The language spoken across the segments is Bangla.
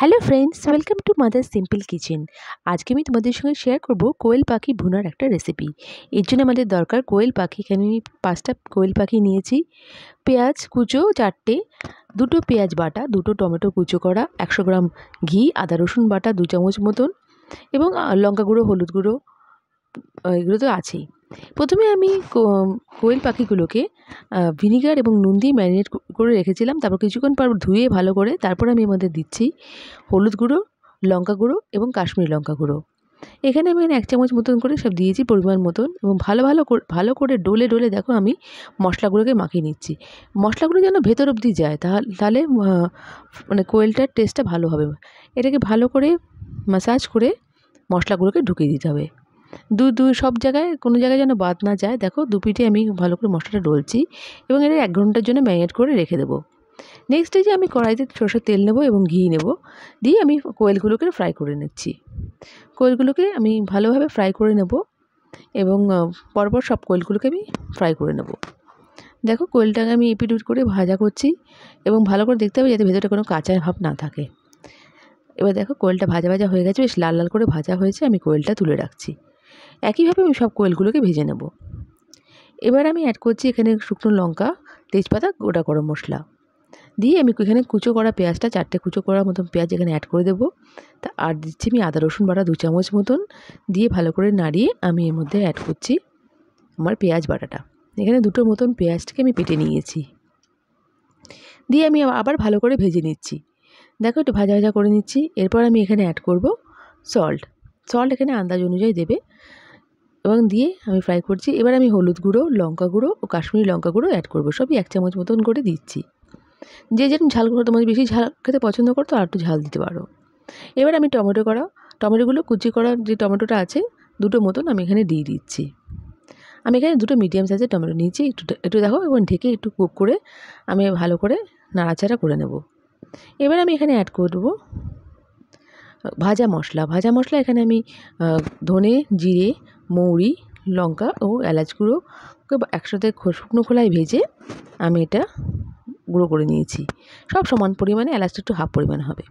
hello friends welcome to mother simple kitchen আজকে আমি তোমাদের সঙ্গে শেয়ার করব কোয়েল পাখি ভুনার একটা রেসিপি এর জন্য আমাদের দরকার কোয়েল পাখি এখানে আমি পাঁচটা কোয়েল পাখি নিয়েছি পেঁয়াজ কুচো চারটে দুটো পেঁয়াজ বাটা দুটো টমেটো কুচো করা একশো গ্রাম ঘি আদা রসুন বাটা দু চামচ মতন এবং লঙ্কা গুঁড়ো হলুদ গুঁড়ো এগুলো তো আছেই প্রথমে আমি কোয়েল পাখিগুলোকে ভিনিগার এবং নুন দিয়ে ম্যারিনেট করে রেখেছিলাম তারপর কিছুক্ষণ পর ধুয়ে ভালো করে তারপর আমি এর দিচ্ছি হলুদ গুঁড়ো লঙ্কা গুঁড়ো এবং কাশ্মীরি লঙ্কা গুঁড়ো এখানে আমি এক চামচ মতন করে সব দিয়েছি পরিমাণ মতন এবং ভালো ভালো ভালো করে ডোলে ডোলে দেখো আমি মশলাগুলোকে মাখিয়ে নিচ্ছি মশলাগুলো যেন ভেতর অবধি যায় তাহলে মানে কোয়েলটার টেস্টটা ভালো হবে এটাকে ভালো করে মাসাজ করে মশলাগুলোকে ঢুকিয়ে দিতে হবে দু দু সব জায়গায় কোনো জায়গায় যেন বাদ না যায় দেখো দু পিঠে আমি ভালো করে মশলাটা ডলছি এবং এটা এক ঘন্টার জন্য ম্যারিনেট করে রেখে দেবো নেক্সট যে আমি কড়াইতে সরষের তেল নেব এবং ঘি নেব দিয়ে আমি কোয়েলগুলোকে ফ্রাই করে নিচ্ছি কোয়েলগুলোকে আমি ভালোভাবে ফ্রাই করে নেব এবং পরপর সব কোয়েলগুলোকে আমি ফ্রাই করে নেব দেখো কোয়েলটাকে আমি এপিট করে ভাজা করছি এবং ভালো করে দেখতে হবে যাতে ভেতরে কোনো কাঁচা ভাব না থাকে এবার দেখো কোয়েলটা ভাজা ভাজা হয়ে গেছে বেশ লাল লাল করে ভাজা হয়েছে আমি কোয়েলটা তুলে রাখছি একইভাবে আমি সব কোয়েলগুলোকে ভেজে নেব এবার আমি অ্যাড করছি এখানে শুকনো লঙ্কা তেজপাতা গোটা গরম মশলা দিয়ে আমি এখানে কুচো করা পেঁয়াজটা চারটে কুচো করার মতন পেঁয়াজ এখানে অ্যাড করে দেবো তা আর দিচ্ছি আমি আদা রসুন বাটা দু চামচ মতন দিয়ে ভালো করে নাড়িয়ে আমি এর মধ্যে অ্যাড করছি আমার পেঁয়াজ বাটাটা এখানে দুটো মতন পেঁয়াজটাকে আমি পেটে নিয়েছি দিয়ে আমি আবার ভালো করে ভেজে নিচ্ছি দেখো একটু ভাজা ভাজা করে নিচ্ছি এরপর আমি এখানে অ্যাড করব সল্ট সল্ট এখানে আন্দাজ অনুযায়ী দেবে এবং দিয়ে আমি ফ্রাই করছি এবার আমি হলুদ গুঁড়ো লঙ্কা গুঁড়ো ও কাশ্মীরি লঙ্কা গুঁড়ো অ্যাড করবো সবই এক চামচ মতন করে দিচ্ছি যে যেরকম ঝাল করো তোমাকে বেশি ঝাল খেতে পছন্দ করতো আর একটু ঝাল দিতে পারো এবার আমি টমেটো করা টমেটোগুলো কুচি করা যে টমেটোটা আছে দুটো মতন আমি এখানে দিয়ে দিচ্ছি আমি এখানে দুটো মিডিয়াম সাইজের টমেটো নিয়েছি একটু একটু দেখো এবং ঢেকে একটু কুক করে আমি ভালো করে নাড়াচাড়া করে নেব এবার আমি এখানে অ্যাড করবো ভাজা মশলা ভাজা মশলা এখানে আমি ধনে জিরে মৌরি লঙ্কা ও এলাচ গুঁড়োকে একসাথে শুকনো খোলায় ভেজে আমি এটা গুঁড়ো করে নিয়েছি সব সমান পরিমাণে এলাচটা একটু হাফ পরিমাণ হবে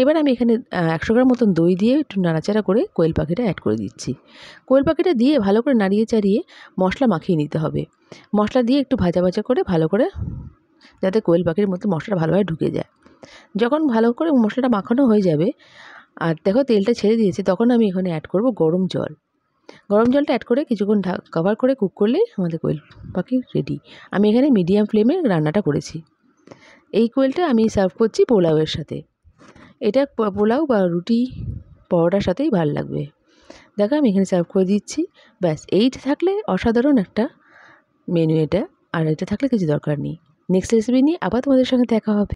এবার আমি এখানে একশো গ্রাম মতন দই দিয়ে একটু নাড়াচাড়া করে কোয়েল পাখিটা অ্যাড করে দিচ্ছি কোয়েল পাখিটা দিয়ে ভালো করে নাড়িয়ে চাড়িয়ে মশলা মাখিয়ে নিতে হবে মশলা দিয়ে একটু ভাজা ভাজা করে ভালো করে যাতে কোয়েল পাখির মধ্যে মশলাটা ভালোভাবে ঢুকে যায় যখন ভালো করে মশলাটা মাখানো হয়ে যাবে আর দেখো তেলটা ছেড়ে দিয়েছে তখন আমি এখানে অ্যাড করব গরম জল গরম জলটা অ্যাড করে কিছুক্ষণ কভার করে কুক করলেই আমাদের কোয়েল পাখি রেডি আমি এখানে মিডিয়াম ফ্লেমে রান্নাটা করেছি এই কোয়েলটা আমি সার্ভ করছি পোলাওয়ের সাথে এটা পোলাও বা রুটি পরোটার সাথেই ভাল লাগবে দেখো আমি এখানে সার্ভ করে দিচ্ছি ব্যাস এইটা থাকলে অসাধারণ একটা মেনু এটা আর এটা থাকলে কিছু দরকার নেই নেক্সট রেসিপি নিয়ে আবার তোমাদের সঙ্গে দেখা হবে